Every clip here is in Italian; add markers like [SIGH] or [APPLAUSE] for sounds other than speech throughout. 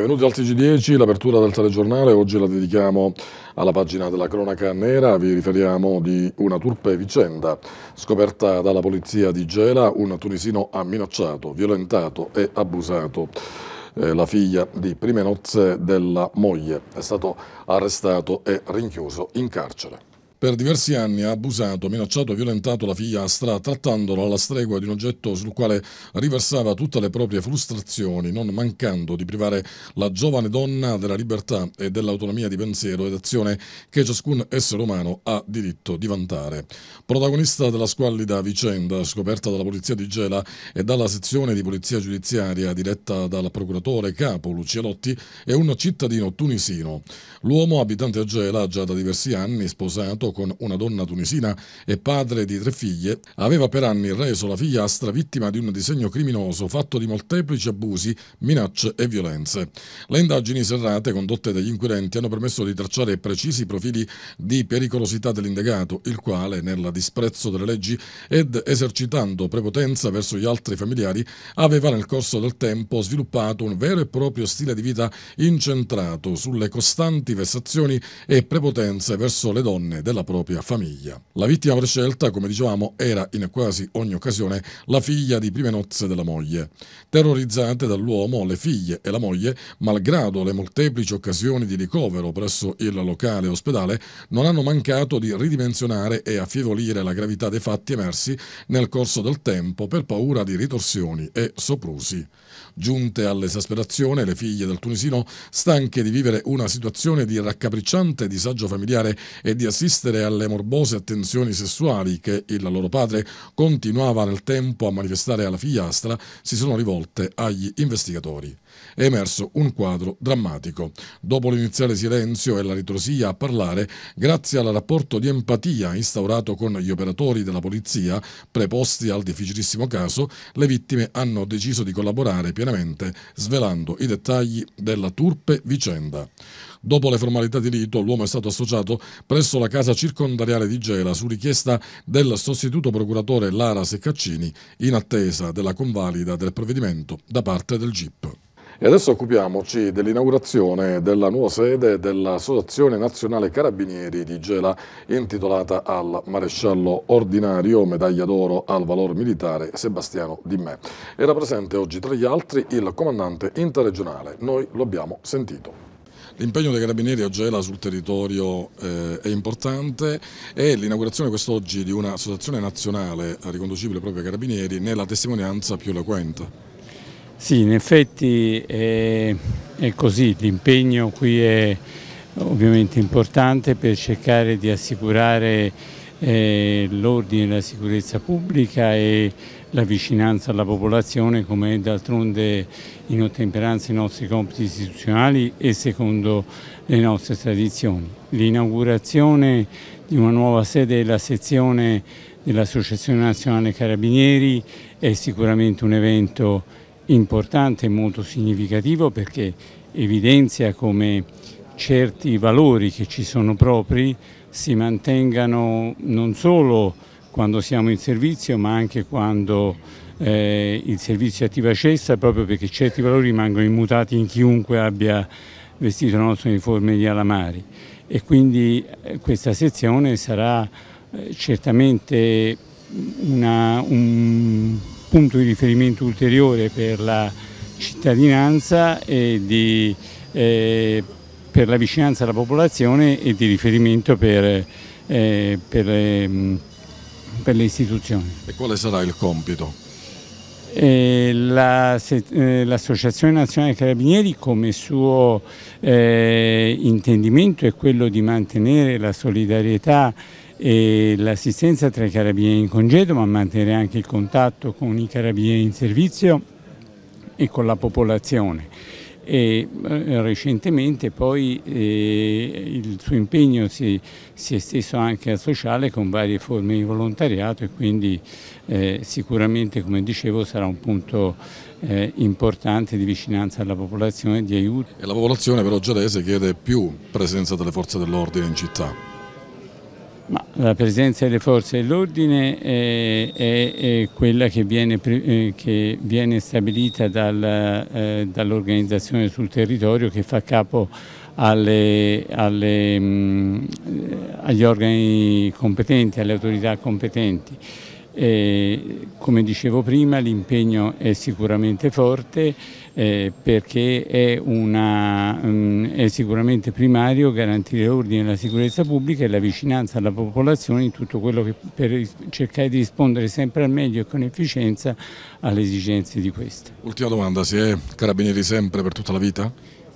Benvenuti al TG10, l'apertura del telegiornale, oggi la dedichiamo alla pagina della cronaca nera, vi riferiamo di una turpe vicenda scoperta dalla polizia di Gela, un tunisino ha minacciato, violentato e abusato eh, la figlia di prime nozze della moglie, è stato arrestato e rinchiuso in carcere. Per diversi anni ha abusato, minacciato e violentato la figliastra, trattandola alla stregua di un oggetto sul quale riversava tutte le proprie frustrazioni, non mancando di privare la giovane donna della libertà e dell'autonomia di pensiero ed azione che ciascun essere umano ha diritto di vantare. Protagonista della squallida vicenda, scoperta dalla polizia di Gela e dalla sezione di polizia giudiziaria diretta dal procuratore capo Lucia Lotti, è un cittadino tunisino. L'uomo, abitante a Gela già da diversi anni, sposato, sposato con una donna tunisina e padre di tre figlie, aveva per anni reso la figliastra vittima di un disegno criminoso fatto di molteplici abusi, minacce e violenze. Le indagini serrate condotte dagli inquirenti hanno permesso di tracciare precisi profili di pericolosità dell'indagato, il quale, nel disprezzo delle leggi ed esercitando prepotenza verso gli altri familiari, aveva nel corso del tempo sviluppato un vero e proprio stile di vita incentrato sulle costanti vessazioni e prepotenze verso le donne della della propria famiglia. La vittima prescelta, come dicevamo, era in quasi ogni occasione la figlia di prime nozze della moglie. Terrorizzate dall'uomo, le figlie e la moglie, malgrado le molteplici occasioni di ricovero presso il locale ospedale, non hanno mancato di ridimensionare e affievolire la gravità dei fatti emersi nel corso del tempo per paura di ritorsioni e soprusi. Giunte all'esasperazione, le figlie del tunisino, stanche di vivere una situazione di raccapricciante disagio familiare e di assistere alle morbose attenzioni sessuali che il loro padre continuava nel tempo a manifestare alla figliastra, si sono rivolte agli investigatori è emerso un quadro drammatico. Dopo l'iniziale silenzio e la ritrosia a parlare, grazie al rapporto di empatia instaurato con gli operatori della polizia preposti al difficilissimo caso, le vittime hanno deciso di collaborare pienamente, svelando i dettagli della turpe vicenda. Dopo le formalità di rito, l'uomo è stato associato presso la casa circondariale di Gela su richiesta del sostituto procuratore Lara Seccaccini in attesa della convalida del provvedimento da parte del GIP. E adesso occupiamoci dell'inaugurazione della nuova sede dell'Associazione Nazionale Carabinieri di Gela, intitolata al maresciallo ordinario medaglia d'oro al valor militare Sebastiano Di Me. Era presente oggi tra gli altri il comandante interregionale, noi lo abbiamo sentito. L'impegno dei carabinieri a Gela sul territorio eh, è importante e l'inaugurazione quest'oggi di un'associazione nazionale riconducibile proprio ai carabinieri ne è la testimonianza più eloquente. Sì, in effetti è, è così, l'impegno qui è ovviamente importante per cercare di assicurare eh, l'ordine e la sicurezza pubblica e la vicinanza alla popolazione come d'altronde in ottemperanza ai nostri compiti istituzionali e secondo le nostre tradizioni. L'inaugurazione di una nuova sede della sezione dell'Associazione Nazionale Carabinieri è sicuramente un evento importante e molto significativo perché evidenzia come certi valori che ci sono propri si mantengano non solo quando siamo in servizio ma anche quando eh, il servizio attiva cessa proprio perché certi valori rimangono immutati in chiunque abbia vestito il nostro uniforme di Alamari e quindi eh, questa sezione sarà eh, certamente una, un punto di riferimento ulteriore per la cittadinanza e di, eh, per la vicinanza alla popolazione e di riferimento per, eh, per, le, ehm, per le istituzioni. E quale sarà il compito? Eh, eh, L'Associazione Nazionale Carabinieri come suo eh, intendimento è quello di mantenere la solidarietà e l'assistenza tra i carabinieri in congedo ma mantenere anche il contatto con i carabinieri in servizio e con la popolazione. E, eh, recentemente poi eh, il suo impegno si, si, è esteso anche al sociale con varie forme di volontariato e quindi eh, sicuramente come dicevo sarà un punto eh, importante di vicinanza alla popolazione, e di aiuto. E la popolazione però giadese chiede più presenza delle forze dell'ordine in città. Ma la presenza delle forze dell'ordine è, è, è, quella che viene, eh, che viene stabilita dal, eh, dall'organizzazione sul territorio che fa capo alle, alle, mh, mm, agli organi competenti, alle autorità competenti. E, come dicevo prima l'impegno è sicuramente forte eh, perché è, una, mh, mm, è, sicuramente primario garantire l'ordine e la sicurezza pubblica e la vicinanza alla popolazione in tutto quello che per cercare di rispondere sempre al meglio e con efficienza alle esigenze di questa. Ultima domanda, si è carabinieri sempre per tutta la vita?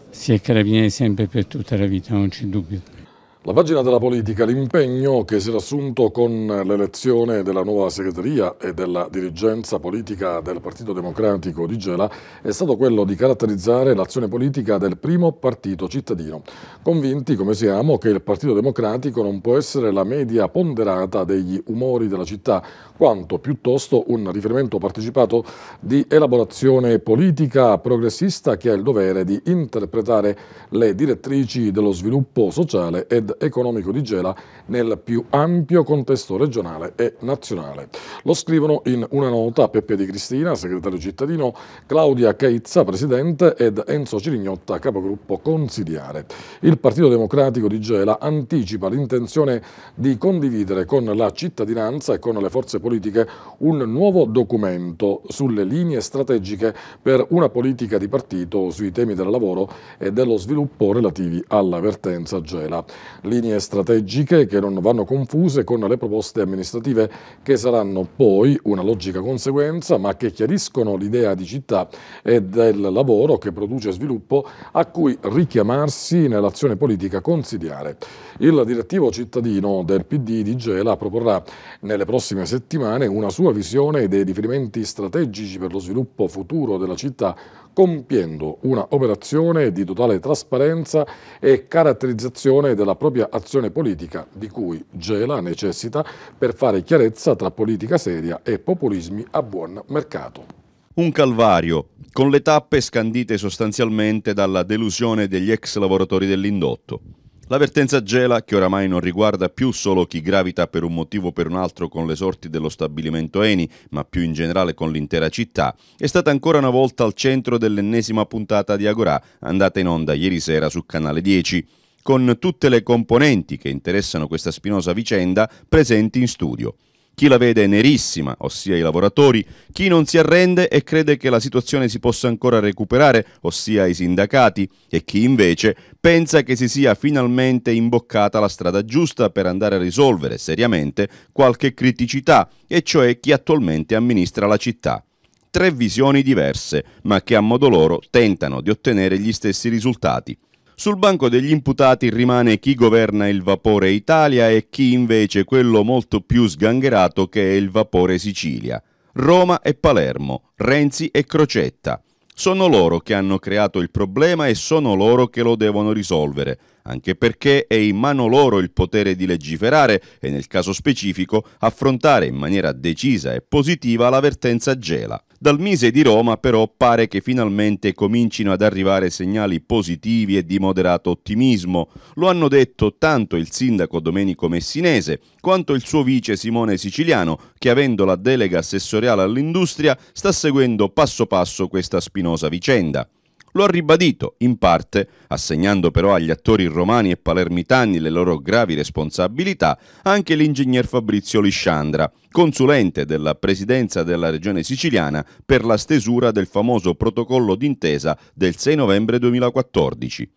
Si è carabinieri sempre per tutta la vita, non c'è dubbio. La pagina della politica, l'impegno che si era assunto con l'elezione della nuova segreteria e della dirigenza politica del Partito Democratico di Gela è stato quello di caratterizzare l'azione politica del primo partito cittadino, convinti come siamo che il Partito Democratico non può essere la media ponderata degli umori della città, quanto piuttosto un riferimento partecipato di elaborazione politica progressista che ha il dovere di interpretare le direttrici dello sviluppo sociale ed economico di Gela nel più ampio contesto regionale e nazionale. Lo scrivono in una nota Peppe Di Cristina, segretario cittadino, Claudia Caizza, presidente, ed Enzo Cirignotta, capogruppo consigliare. Il Partito Democratico di Gela anticipa l'intenzione di condividere con la cittadinanza e con le forze politiche un nuovo documento sulle linee strategiche per una politica di partito sui temi del lavoro e dello sviluppo relativi alla vertenza Gela linee strategiche che non vanno confuse con le proposte amministrative che saranno poi una logica conseguenza ma che chiariscono l'idea di città e del lavoro che produce sviluppo a cui richiamarsi nell'azione politica consigliare. Il direttivo cittadino del PD di Gela proporrà nelle prossime settimane una sua visione dei riferimenti strategici per lo sviluppo futuro della città compiendo una operazione di totale trasparenza e caratterizzazione della propria azione politica di cui Gela necessita per fare chiarezza tra politica seria e populismi a buon mercato. Un calvario, con le tappe scandite sostanzialmente dalla delusione degli ex lavoratori dell'indotto. L'avvertenza gela, che oramai non riguarda più solo chi gravita per un motivo o per un altro con le sorti dello stabilimento Eni, ma più in generale con l'intera città, è stata ancora una volta al centro dell'ennesima puntata di Agorà, andata in onda ieri sera su Canale 10, con tutte le componenti che interessano questa spinosa vicenda presenti in studio. Chi la vede nerissima, ossia i lavoratori, chi non si arrende e crede che la situazione si possa ancora recuperare, ossia i sindacati, e chi invece pensa che si sia finalmente imboccata la strada giusta per andare a risolvere seriamente qualche criticità, e cioè chi attualmente amministra la città tre visioni diverse, ma che a modo loro tentano di ottenere gli stessi risultati. Sul banco degli imputati rimane chi governa il vapore Italia e chi invece quello molto più sgangherato che è il vapore Sicilia. Roma e Palermo, Renzi e Crocetta. Sono loro che hanno creato il problema e sono loro che lo devono risolvere anche perché è in mano loro il potere di legiferare e nel caso specifico affrontare in maniera decisa e positiva la vertenza Gela. Dal Mise di Roma però pare che finalmente comincino ad arrivare segnali positivi e di moderato ottimismo. Lo hanno detto tanto il sindaco Domenico Messinese quanto il suo vice Simone Siciliano che avendo la delega assessoriale all'industria sta seguendo passo passo questa spinosa vicenda. Lo ha ribadito, in parte, assegnando però agli attori romani e palermitani le loro gravi responsabilità, anche l'ingegner Fabrizio Lisciandra, consulente della presidenza della regione siciliana per la stesura del famoso protocollo d'intesa del 6 novembre 2014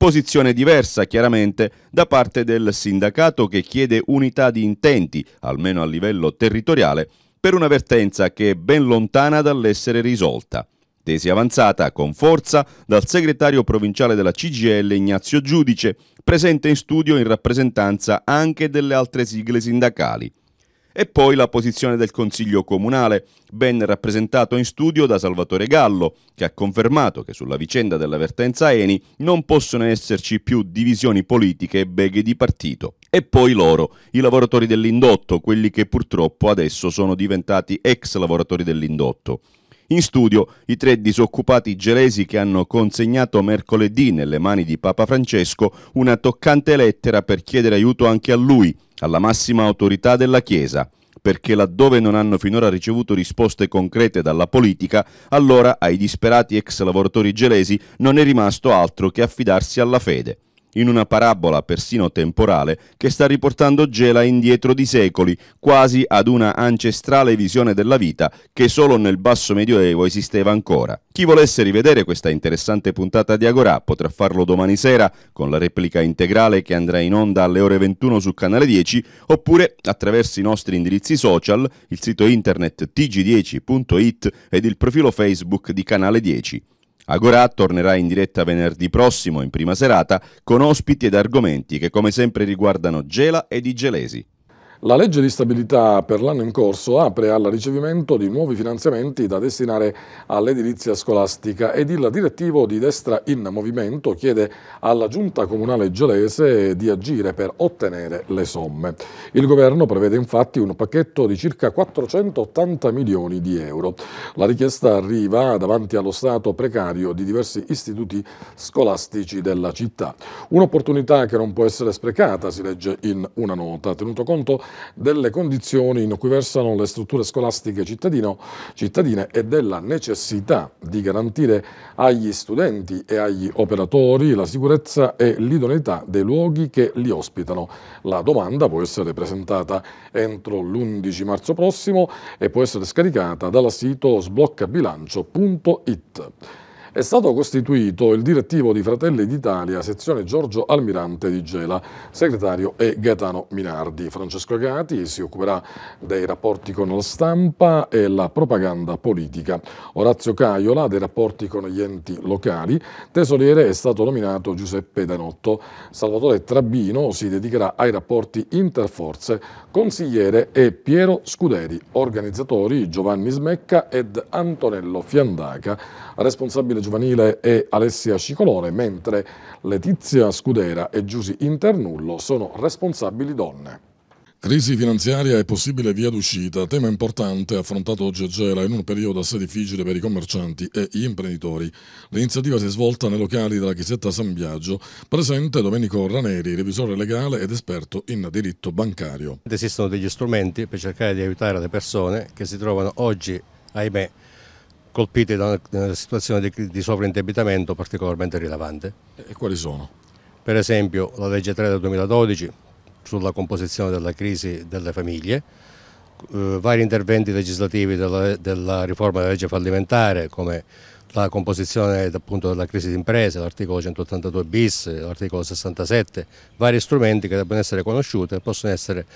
posizione diversa chiaramente da parte del sindacato che chiede unità di intenti, almeno a livello territoriale, per una vertenza che è ben lontana dall'essere risolta. Tesi avanzata con forza dal segretario provinciale della CGL Ignazio Giudice, presente in studio in rappresentanza anche delle altre sigle sindacali. E poi la posizione del Consiglio Comunale, ben rappresentato in studio da Salvatore Gallo, che ha confermato che sulla vicenda dell'avvertenza Eni non possono esserci più divisioni politiche e beghe di partito. E poi loro, i lavoratori dell'indotto, quelli che purtroppo adesso sono diventati ex lavoratori dell'indotto. In studio i tre disoccupati gelesi che hanno consegnato mercoledì nelle mani di Papa Francesco una toccante lettera per chiedere aiuto anche a lui, alla massima autorità della Chiesa perché laddove non hanno finora ricevuto risposte concrete dalla politica, allora ai disperati ex lavoratori gelesi non è rimasto altro che affidarsi alla fede in una parabola persino temporale che sta riportando Gela indietro di secoli, quasi ad una ancestrale visione della vita che solo nel basso medioevo esisteva ancora. Chi volesse rivedere questa interessante puntata di Agorà potrà farlo domani sera con la replica integrale che andrà in onda alle ore 21 su canale 10 oppure attraverso i nostri indirizzi social, il sito internet tg10.it ed il profilo Facebook di canale 10. Agora tornerà in diretta venerdì prossimo in prima serata con ospiti ed argomenti che come sempre riguardano Gela e i gelesi. La legge di stabilità per l'anno in corso apre al ricevimento di nuovi finanziamenti da destinare all'edilizia scolastica ed il direttivo di Destra in Movimento chiede alla Giunta Comunale Gelese di agire per ottenere le somme. Il governo prevede infatti un pacchetto di circa 480 milioni di euro. La richiesta arriva davanti allo stato precario di diversi istituti scolastici della città. Un'opportunità che non può essere sprecata, si legge in una nota, tenuto conto delle condizioni in cui versano le strutture scolastiche cittadine e della necessità di garantire agli studenti e agli operatori la sicurezza e l'idoneità dei luoghi che li ospitano. La domanda può essere presentata entro l'11 marzo prossimo e può essere scaricata dal sito sbloccabilancio.it è stato costituito il direttivo di Fratelli d'Italia, sezione Giorgio Almirante di Gela, segretario è Gaetano Minardi. Francesco Agati si occuperà dei rapporti con la stampa e la propaganda politica. Orazio Caiola dei rapporti con gli enti locali. Tesoriere è stato nominato Giuseppe Danotto. Salvatore Trabino si dedicherà ai rapporti interforze. Consigliere è Piero Scuderi. Organizzatori Giovanni Smecca ed Antonello Fiandaca. Responsabile giocatore giovanile è Alessia Cicolore, mentre Letizia Scudera e Giusi Internullo sono responsabili donne. Crisi finanziaria e possibile via d'uscita, tema importante affrontato oggi a Gela in un periodo assai difficile per i commercianti e gli imprenditori. L'iniziativa si è svolta nei locali della chiesetta San Biagio, presente Domenico Raneri, revisore legale ed esperto in diritto bancario. Esistono degli strumenti per cercare di aiutare le persone che si trovano oggi, ahimè, colpiti da una situazione di, di sovraindebitamento particolarmente rilevante. E quali sono? Per esempio la legge 3 del 2012 sulla composizione della crisi delle famiglie, eh, vari interventi legislativi della, della, riforma della legge fallimentare come la composizione appunto, della crisi d'impresa, l'articolo 182 bis, l'articolo 67, vari strumenti che devono essere conosciuti e possono essere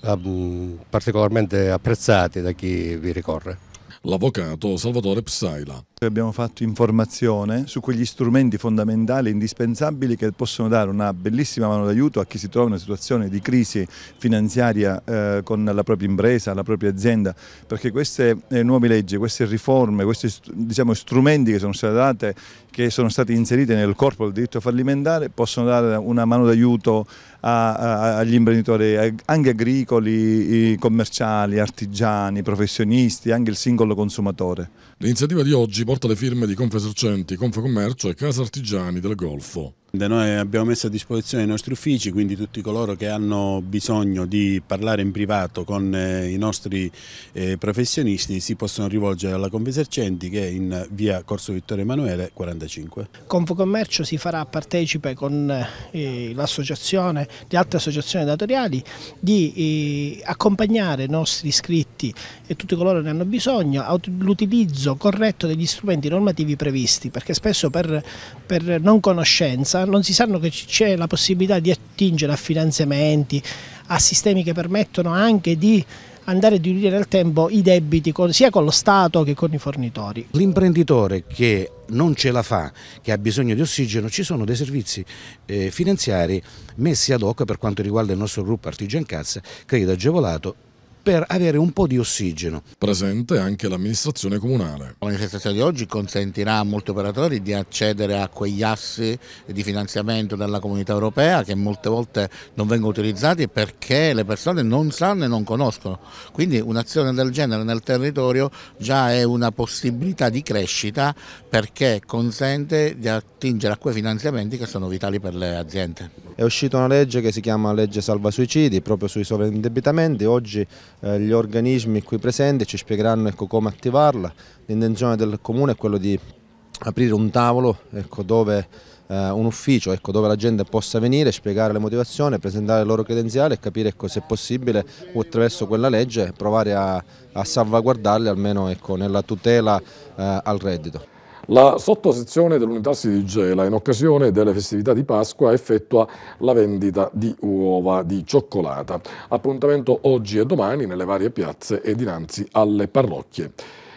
eh, particolarmente apprezzati da chi vi ricorre l'avvocato Salvatore Psaila abbiamo fatto informazione su quegli strumenti fondamentali, indispensabili che possono dare una bellissima mano d'aiuto a chi si trova in una situazione di crisi finanziaria eh, con la propria impresa, la propria azienda, perché queste eh, nuove leggi, queste riforme, questi diciamo, strumenti che sono state date, che sono stati inseriti nel corpo del diritto fallimentare, possono dare una mano d'aiuto agli imprenditori anche agricoli, commerciali, artigiani, professionisti, anche il singolo consumatore. L'iniziativa di oggi porta le firme di Confesercenti, Confcommercio e Casa Artigiani del Golfo. Noi abbiamo messo a disposizione i nostri uffici, quindi tutti coloro che hanno bisogno di parlare in privato con eh, i nostri eh, professionisti si possono rivolgere alla Confesercenti che è in via Corso Vittorio Emanuele 45. Confcommercio si farà partecipe con eh, l'associazione, le altre associazioni datoriali di accompagnare i nostri iscritti e tutti coloro che ne hanno bisogno all'utilizzo corretto degli strumenti normativi previsti perché spesso per, per non conoscenza non si sanno che c'è la possibilità di attingere a finanziamenti, a sistemi che permettono anche di andare a diluire nel tempo i debiti con, sia con lo Stato che con i fornitori. L'imprenditore che non ce la fa, che ha bisogno di ossigeno, ci sono dei servizi eh, finanziari messi ad hoc per quanto riguarda il nostro gruppo Artigian Cazza, credito agevolato per avere un po' di ossigeno. Presente anche l'amministrazione comunale. La Manifestazione di oggi consentirà a molti operatori di accedere a quegli assi di finanziamento della comunità europea che molte volte non vengono utilizzati perché le persone non sanno e non conoscono. Quindi un'azione del genere nel territorio già è una possibilità di crescita perché consente di attingere a quei finanziamenti che sono vitali per le aziende. È uscita una legge che si chiama legge salva suicidi proprio sui sovraindebitamenti, oggi eh, gli organismi qui presenti ci spiegheranno ecco, come attivarla. L'intenzione del Comune è quella di aprire un tavolo ecco, dove eh, un ufficio ecco, dove la gente possa venire, spiegare le motivazioni, presentare le loro credenziali e capire ecco, se è possibile attraverso quella legge provare a, a salvaguardarli almeno ecco, nella tutela eh, al reddito. La sottosezione dell'unità si digela in occasione delle festività di Pasqua, effettua la vendita di uova di cioccolata. Appuntamento oggi e domani nelle varie piazze e dinanzi alle parrocchie.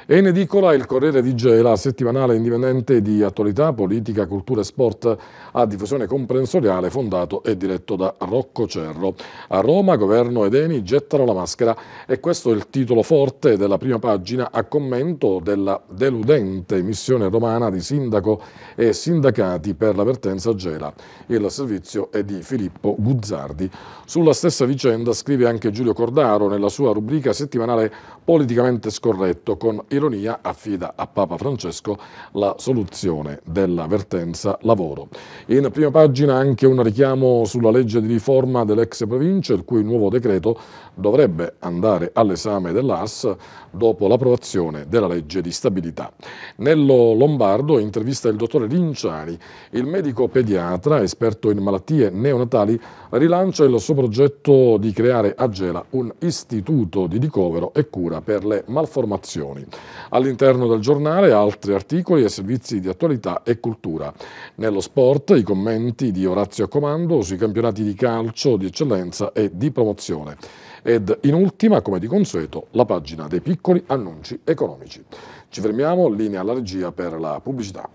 E in edicola il Corriere di Gela, settimanale indipendente di attualità, politica, cultura e sport a diffusione comprensoriale, fondato e diretto da Rocco Cerro. A Roma, governo ed Eni gettano la maschera e questo è il titolo forte della prima pagina a commento della deludente missione romana di sindaco e sindacati per l'avvertenza Gela. Il servizio è di Filippo Guzzardi. Sulla stessa vicenda scrive anche Giulio Cordaro nella sua rubrica settimanale Politicamente scorretto con Ironia affida a Papa Francesco la soluzione dell'avvertenza lavoro. In prima pagina anche un richiamo sulla legge di riforma dell'ex provincia, il cui nuovo decreto dovrebbe andare all'esame dell'AS dopo l'approvazione della legge di stabilità. Nello Lombardo intervista il dottore Linciani, il medico pediatra esperto in malattie neonatali, rilancia il suo progetto di creare a Gela un istituto di ricovero e cura per le malformazioni. All'interno del giornale altri articoli e servizi di attualità e cultura. Nello sport i commenti di Orazio a Comando sui campionati di calcio di eccellenza e di promozione. Ed in ultima, come di consueto, la pagina dei piccoli annunci economici. Ci fermiamo, linea alla regia per la pubblicità.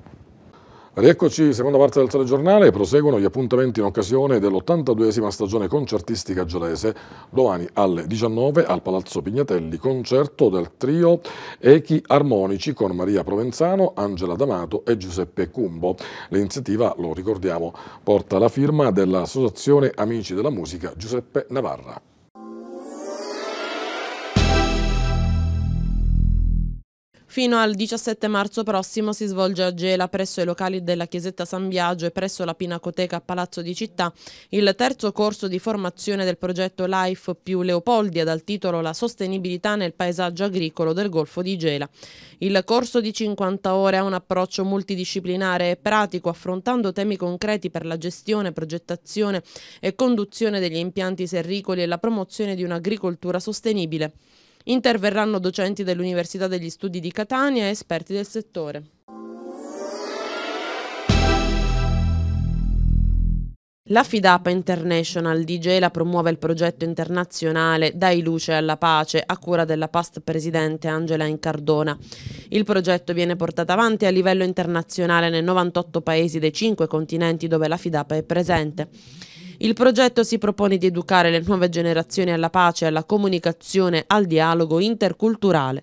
Rieccoci, seconda parte del telegiornale, proseguono gli appuntamenti in occasione dell'82esima stagione concertistica gelese. Domani alle 19 al Palazzo Pignatelli, concerto del trio Echi Armonici con Maria Provenzano, Angela D'Amato e Giuseppe Cumbo. L'iniziativa, lo ricordiamo, porta la firma dell'Associazione Amici della Musica Giuseppe Navarra. Fino al 17 marzo prossimo si svolge a Gela presso i locali della Chiesetta San Biagio e presso la Pinacoteca Palazzo di Città il terzo corso di formazione del progetto Life più Leopoldia dal titolo La sostenibilità nel paesaggio agricolo del Golfo di Gela. Il corso di 50 ore ha un approccio multidisciplinare e pratico affrontando temi concreti per la gestione, progettazione e conduzione degli impianti serricoli e la promozione di un'agricoltura sostenibile. Interverranno docenti dell'Università degli Studi di Catania e esperti del settore. La FIDAPA International di Gela promuove il progetto internazionale Dai luce alla pace a cura della past presidente Angela Incardona. Il progetto viene portato avanti a livello internazionale nei 98 paesi dei 5 continenti dove la FIDAPA è presente. Il progetto si propone di educare le nuove generazioni alla pace, alla comunicazione, al dialogo interculturale.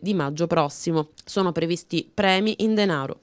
di maggio prossimo. Sono previsti premi in denaro.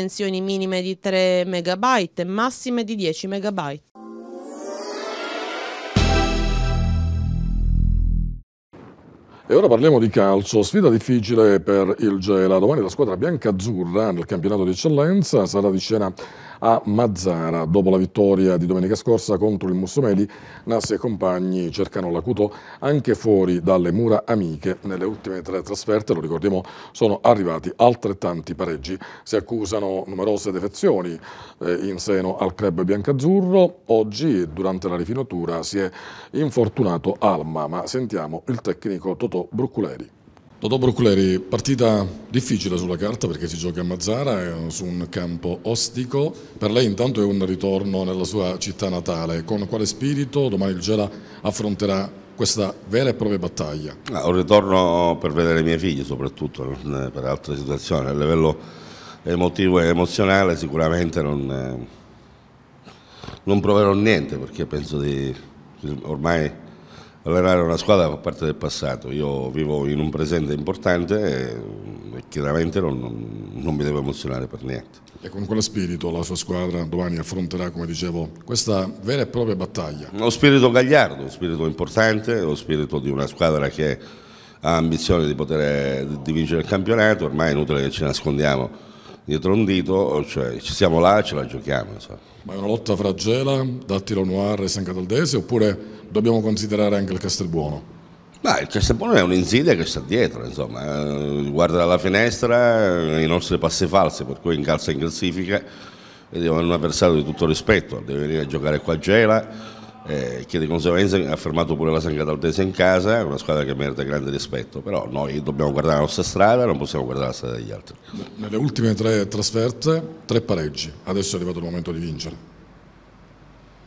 dimensioni minime di 3 MB e massime di 10 MB. E ora parliamo di calcio, sfida difficile per il Gela. Domani la squadra bianca-azzurra nel campionato di eccellenza sarà di scena a Mazzara. Dopo la vittoria di domenica scorsa contro il Mussomeli, Nassi e compagni cercano l'acuto anche fuori dalle mura amiche. Nelle ultime tre trasferte, lo ricordiamo, sono arrivati altrettanti pareggi. Si accusano numerose defezioni eh, in seno al club biancazzurro. Oggi, durante la rifinitura, si è infortunato Alma, ma sentiamo il tecnico Totò Brucculeri. Dottor Bruculeri, partita difficile sulla carta perché si gioca a Mazzara è su un campo ostico. Per lei intanto è un ritorno nella sua città natale. Con quale spirito domani il Gela affronterà questa vera e propria battaglia? Ah, un ritorno per vedere i miei figli soprattutto, non per altre situazioni. A livello emotivo e emozionale sicuramente non, eh, non proverò niente perché penso di ormai allenare una squadra fa parte del passato, io vivo in un presente importante e mm, chiaramente non, non mi devo emozionare per niente. E con quello spirito la sua squadra domani affronterà, come dicevo, questa vera e propria battaglia. Lo spirito gagliardo, lo spirito importante, lo spirito di una squadra che ha ambizione di poter di vincere il campionato, ormai è inutile che ci nascondiamo dietro un dito, cioè ci siamo là ce la giochiamo. So. Ma è una lotta fra Gela, Dattilo Noir e San Cataldese oppure dobbiamo considerare anche il Castelbuono. Ma il Castelbuono è un'insidia che sta dietro, insomma, eh, guarda dalla finestra eh, i nostri passi falsi, per cui incalza in classifica ed è un avversario di tutto rispetto, deve venire a giocare qua a Gela, eh, che di conseguenza ha fermato pure la San Cataltese in casa, è una squadra che merita grande rispetto, però noi dobbiamo guardare la nostra strada, non possiamo guardare la strada degli altri. Nelle ultime tre trasferte, tre pareggi, adesso è arrivato il momento di vincere.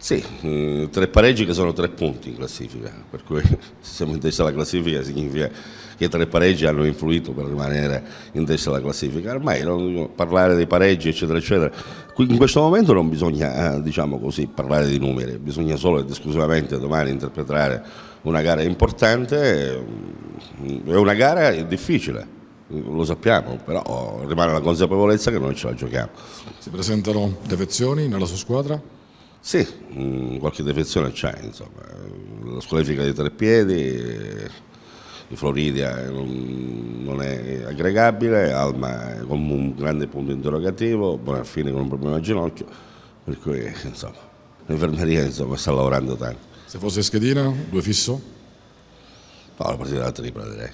Sì, mm, tre pareggi che sono tre punti in classifica, per cui [LAUGHS] se siamo in testa alla classifica significa che tre pareggi hanno influito per rimanere in testa alla classifica. Ormai non, parlare dei pareggi, eccetera, eccetera. In questo momento non bisogna, eh, diciamo così, parlare di numeri, bisogna solo ed esclusivamente domani interpretare una gara importante, mm, è una gara difficile, lo sappiamo, però rimane la consapevolezza che noi ce la giochiamo. Si presentano defezioni nella sua squadra? Sì, mh, mm, qualche defezione c'è, insomma. La squalifica di tre piedi, di Floridia non, non, è aggregabile, Alma con un grande punto interrogativo, Bonaffini con un problema al ginocchio, per cui insomma, l'infermeria insomma, sta lavorando tanto. Se fosse schedina, due fisso? No, la partita della tripla direi.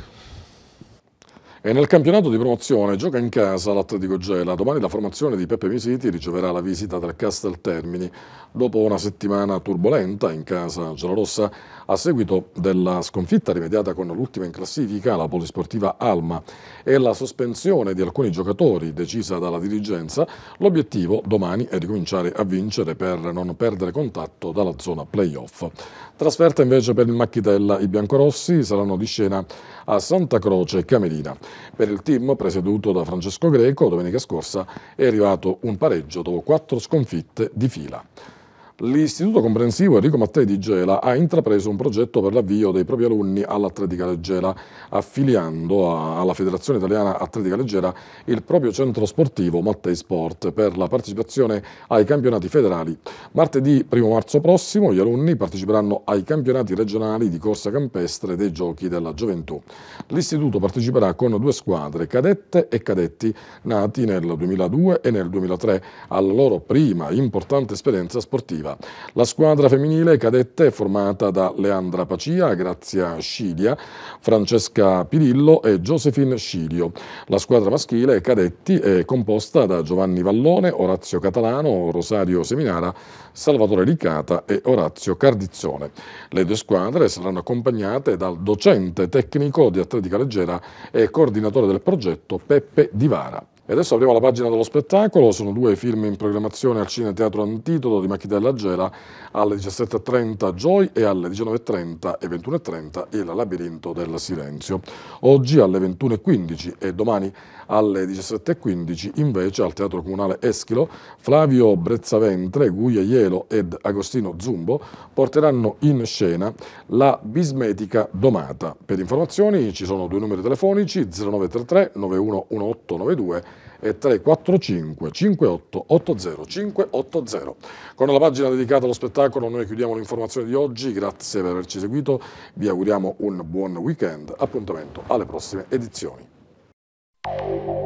E nel campionato di promozione gioca in casa l'Atletico Gela. Domani la formazione di Peppe Visiti riceverà la visita del Castel Termini dopo una settimana turbolenta in casa giallorossa a seguito della sconfitta rimediata con l'ultima in classifica, la polisportiva Alma, e la sospensione di alcuni giocatori decisa dalla dirigenza, l'obiettivo domani è ricominciare a vincere per non perdere contatto dalla zona playoff. Trasferta invece per il Macchitella, i biancorossi saranno di scena a Santa Croce Camerina. Per il team presieduto da Francesco Greco, domenica scorsa è arrivato un pareggio dopo quattro sconfitte di fila. L'Istituto Comprensivo Enrico Mattei di Gela ha intrapreso un progetto per l'avvio dei propri alunni all'Atletica Leggera, affiliando alla Federazione Italiana Atletica Leggera il proprio centro sportivo Mattei Sport per la partecipazione ai campionati federali. Martedì 1 marzo prossimo gli alunni parteciperanno ai campionati regionali di corsa campestre dei Giochi della Gioventù. L'Istituto parteciperà con due squadre, cadette e cadetti, nati nel 2002 e nel 2003, alla loro prima importante esperienza sportiva sportiva. La squadra femminile cadette è formata da Leandra Pacia, Grazia Scidia, Francesca Pirillo e Josephine Scilio. La squadra maschile cadetti è composta da Giovanni Vallone, Orazio Catalano, Rosario Seminara, Salvatore Licata e Orazio Cardizzone. Le due squadre saranno accompagnate dal docente tecnico di atletica leggera e coordinatore del progetto Peppe Divara. E adesso apriamo la pagina dello spettacolo, sono due film in programmazione al Cine Teatro Antitodo di Machitella Gela alle 17.30 Joy e alle 19.30 e 21.30 Il labirinto del silenzio. Oggi alle 21.15 e domani alle 17.15 invece al Teatro Comunale Eschilo Flavio Brezzaventre, Guglia Ielo ed Agostino Zumbo porteranno in scena la bismetica domata. Per informazioni ci sono due numeri telefonici 0933 911892 e 345 5880 580. Con la pagina dedicata allo spettacolo noi chiudiamo l'informazione di oggi, grazie per averci seguito, vi auguriamo un buon weekend, appuntamento alle prossime edizioni. Thank you.